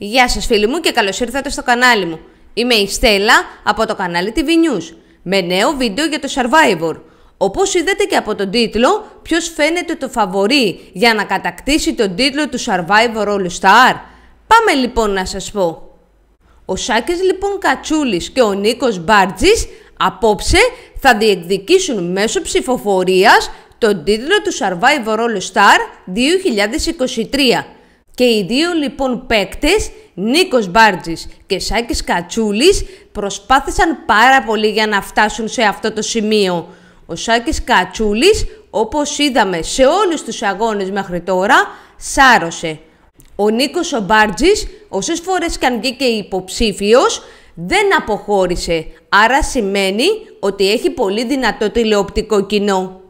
Γεια σας φίλοι μου και καλώς ήρθατε στο κανάλι μου. Είμαι η Στέλλα από το κανάλι TV News με νέο βίντεο για το Survivor. Όπως είδατε και από τον τίτλο, ποιος φαίνεται το φαβορή για να κατακτήσει τον τίτλο του Survivor All Star. Πάμε λοιπόν να σας πω. Ο Σάκης λοιπόν Κατσούλης και ο Νίκος Μπάρτζης απόψε θα διεκδικήσουν μέσω ψηφοφορίας τον τίτλο του Survivor All Star 2023. Και οι δύο λοιπόν παίκτες, Νίκος Μπάρτζης και Σάκης Κατσούλης, προσπάθησαν πάρα πολύ για να φτάσουν σε αυτό το σημείο. Ο Σάκης Κατσούλης, όπως είδαμε σε όλους τους αγώνες μέχρι τώρα, σάρωσε. Ο Νίκος ο Μπάρτζης, όσες φορές και αν βγήκε υποψήφιος, δεν αποχώρησε, άρα σημαίνει ότι έχει πολύ δυνατό τηλεοπτικό κοινό.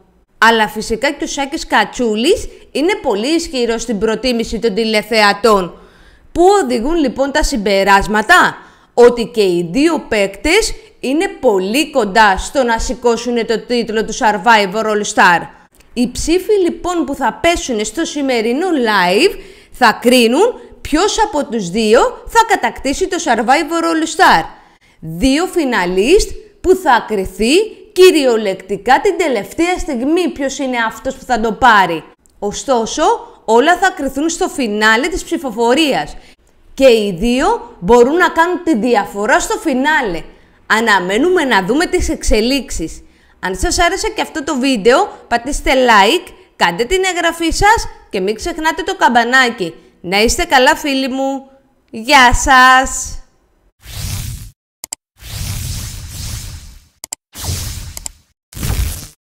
Αλλά φυσικά και ο Σάκης Κατσούλης είναι πολύ ισχυρός στην προτίμηση των τηλεθεατών. Πού οδηγούν λοιπόν τα συμπεράσματα ότι και οι δύο παίκτες είναι πολύ κοντά στο να σηκώσουν το τίτλο τους Survivor All Star. Οι ψήφοι λοιπόν που θα πέσουν στο σημερινό live θα κρίνουν ποιος από τους δύο θα κατακτήσει το Survivor All Star. Δύο φιναλίστ που θα κριθεί κυριολεκτικά την τελευταία στιγμή ποιος είναι αυτός που θα το πάρει. Ωστόσο, όλα θα κρυθούν στο φινάλε της ψηφοφορίας και οι δύο μπορούν να κάνουν τη διαφορά στο φινάλε. Αναμένουμε να δούμε τις εξελίξεις. Αν σας άρεσε και αυτό το βίντεο, πατήστε like, κάντε την εγγραφή σας και μην ξεχνάτε το καμπανάκι. Να είστε καλά φίλοι μου. Γεια σας!